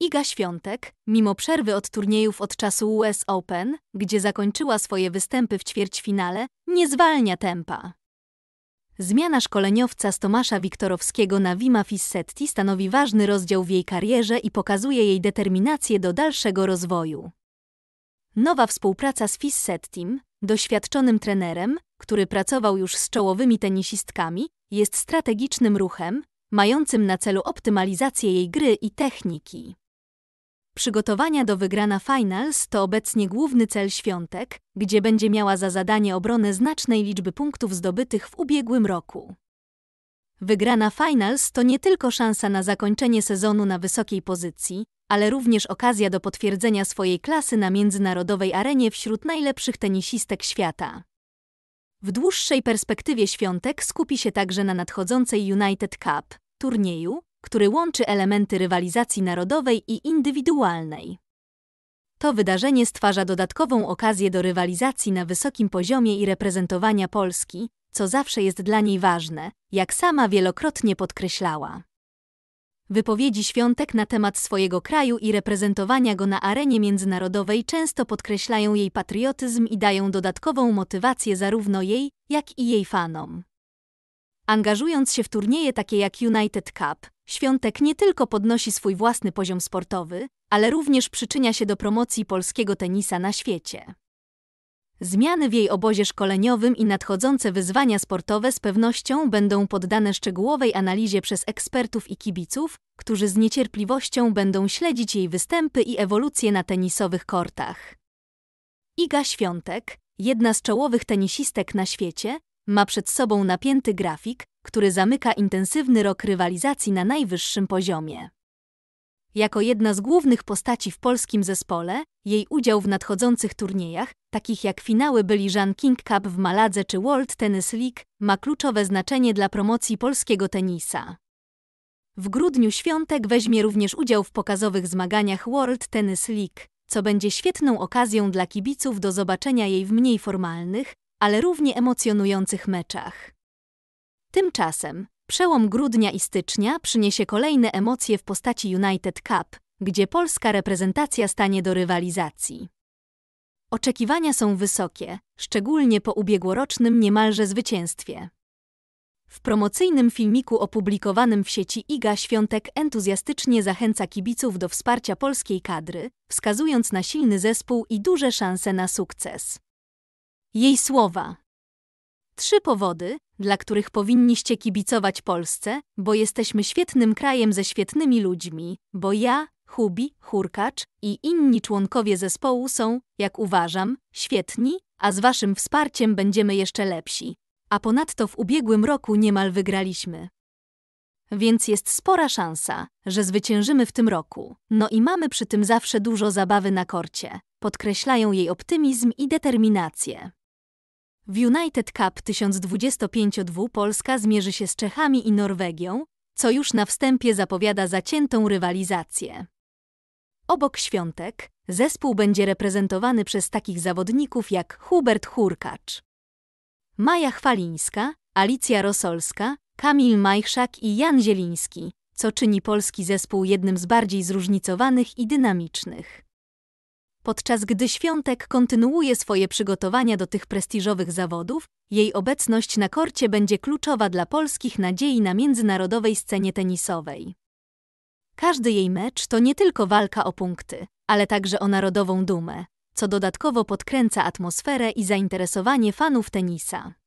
Iga Świątek, mimo przerwy od turniejów od czasu US Open, gdzie zakończyła swoje występy w ćwierćfinale, nie zwalnia tempa. Zmiana szkoleniowca z Tomasza Wiktorowskiego na Wima Fissetti stanowi ważny rozdział w jej karierze i pokazuje jej determinację do dalszego rozwoju. Nowa współpraca z Fissettim, doświadczonym trenerem, który pracował już z czołowymi tenisistkami, jest strategicznym ruchem, mającym na celu optymalizację jej gry i techniki. Przygotowania do wygrana finals to obecnie główny cel świątek, gdzie będzie miała za zadanie obronę znacznej liczby punktów zdobytych w ubiegłym roku. Wygrana finals to nie tylko szansa na zakończenie sezonu na wysokiej pozycji, ale również okazja do potwierdzenia swojej klasy na międzynarodowej arenie wśród najlepszych tenisistek świata. W dłuższej perspektywie świątek skupi się także na nadchodzącej United Cup, turnieju, który łączy elementy rywalizacji narodowej i indywidualnej. To wydarzenie stwarza dodatkową okazję do rywalizacji na wysokim poziomie i reprezentowania Polski, co zawsze jest dla niej ważne, jak sama wielokrotnie podkreślała. Wypowiedzi świątek na temat swojego kraju i reprezentowania go na arenie międzynarodowej często podkreślają jej patriotyzm i dają dodatkową motywację zarówno jej, jak i jej fanom. Angażując się w turnieje takie jak United Cup, Świątek nie tylko podnosi swój własny poziom sportowy, ale również przyczynia się do promocji polskiego tenisa na świecie. Zmiany w jej obozie szkoleniowym i nadchodzące wyzwania sportowe z pewnością będą poddane szczegółowej analizie przez ekspertów i kibiców, którzy z niecierpliwością będą śledzić jej występy i ewolucję na tenisowych kortach. Iga Świątek, jedna z czołowych tenisistek na świecie, ma przed sobą napięty grafik, który zamyka intensywny rok rywalizacji na najwyższym poziomie. Jako jedna z głównych postaci w polskim zespole, jej udział w nadchodzących turniejach, takich jak finały byli Jean King Cup w Maladze czy World Tennis League, ma kluczowe znaczenie dla promocji polskiego tenisa. W grudniu Świątek weźmie również udział w pokazowych zmaganiach World Tennis League, co będzie świetną okazją dla kibiców do zobaczenia jej w mniej formalnych, ale równie emocjonujących meczach. Tymczasem przełom grudnia i stycznia przyniesie kolejne emocje w postaci United Cup, gdzie polska reprezentacja stanie do rywalizacji. Oczekiwania są wysokie, szczególnie po ubiegłorocznym niemalże zwycięstwie. W promocyjnym filmiku opublikowanym w sieci IGA Świątek entuzjastycznie zachęca kibiców do wsparcia polskiej kadry, wskazując na silny zespół i duże szanse na sukces. Jej słowa. Trzy powody, dla których powinniście kibicować Polsce, bo jesteśmy świetnym krajem ze świetnymi ludźmi, bo ja, Hubi, Hurkacz i inni członkowie zespołu są, jak uważam, świetni, a z waszym wsparciem będziemy jeszcze lepsi. A ponadto w ubiegłym roku niemal wygraliśmy. Więc jest spora szansa, że zwyciężymy w tym roku. No i mamy przy tym zawsze dużo zabawy na korcie. Podkreślają jej optymizm i determinację. W United Cup 1025-2 Polska zmierzy się z Czechami i Norwegią, co już na wstępie zapowiada zaciętą rywalizację. Obok świątek zespół będzie reprezentowany przez takich zawodników jak Hubert Hurkacz, Maja Chwalińska, Alicja Rosolska, Kamil Majchszak i Jan Zieliński, co czyni polski zespół jednym z bardziej zróżnicowanych i dynamicznych. Podczas gdy Świątek kontynuuje swoje przygotowania do tych prestiżowych zawodów, jej obecność na korcie będzie kluczowa dla polskich nadziei na międzynarodowej scenie tenisowej. Każdy jej mecz to nie tylko walka o punkty, ale także o narodową dumę, co dodatkowo podkręca atmosferę i zainteresowanie fanów tenisa.